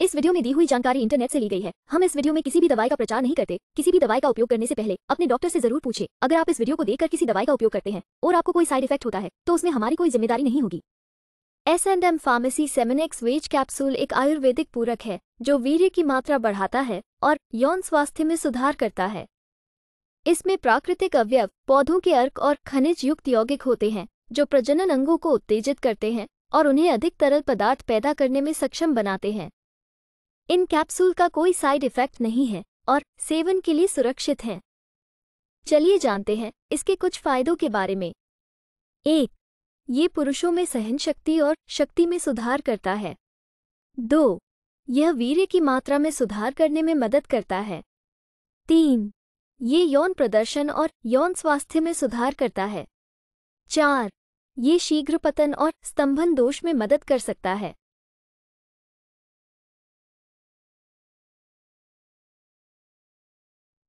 इस वीडियो में दी हुई जानकारी इंटरनेट से ली गई है हम इस वीडियो में किसी भी दवाई का प्रचार नहीं करते किसी भी दवाई का उपयोग करने से पहले अपने डॉक्टर से जरूर पूछे अगर आप इस वीडियो को देखकर किसी दवाई का उपयोग करते हैं और आपको कोई साइड इफेक्ट होता है तो उसमें हमारी कोई जिम्मेदारी नहीं होगी S and M pharmacy Seminex veg capsule एक आयुर्वेदिक पूरक है जो वीर्य की मात्रा बढ़ाता है और यौन स्वास्थ्य में सुधार करता है इसमें प्राकृतिक अवयव पौधों के अर्क और खनिज युक्त यौगिक होते हैं जो प्रजनन अंगों को उत्तेजित करते हैं और उन्हें अधिक तरल पदार्थ पैदा करने में सक्षम बनाते हैं इन कैप्सूल का कोई साइड इफेक्ट नहीं है और सेवन के लिए सुरक्षित हैं चलिए जानते हैं इसके कुछ फायदों के बारे में एक ये पुरुषों में सहन शक्ति और शक्ति में सुधार करता है दो यह वीर्य की मात्रा में सुधार करने में मदद करता है तीन ये यौन प्रदर्शन और यौन स्वास्थ्य में सुधार करता है चार ये शीघ्र पतन और स्तंभन दोष में मदद कर सकता है